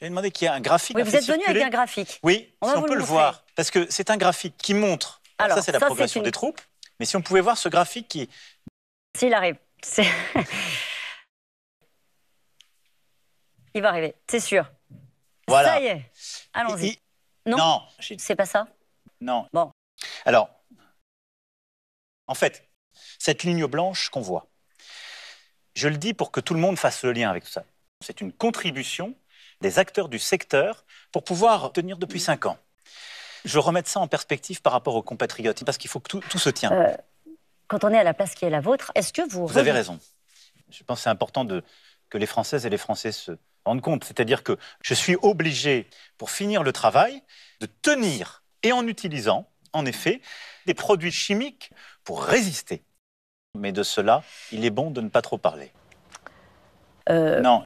vais demander qu'il y ait un graphique. Oui, vous êtes venu avec un graphique. Oui, on, on peut le, voir. Parce que c'est un graphique qui montre. Alors, ça, c'est la progression des troupes. Mais si on pouvait voir ce graphique qui. S'il arrive. Il va arriver, c'est sûr. Voilà. Ça y est. Allons-y. Non, non. c'est pas ça Non. Bon. Alors, en fait, cette ligne blanche qu'on voit, je le dis pour que tout le monde fasse le lien avec tout ça. C'est une contribution des acteurs du secteur pour pouvoir tenir depuis cinq ans. Je remets ça en perspective par rapport aux compatriotes, parce qu'il faut que tout, se tienne. Euh, quand on est à la place qui est la vôtre, est-ce que vous... Vous avez raison. Je pense que c'est important que les Françaises et les Français se rendent compte. C'est-à-dire que je suis obligé, pour finir le travail, de tenir, et en utilisant, en effet, des produits chimiques pour résister. Mais de cela, il est bon de ne pas trop parler. Euh, non,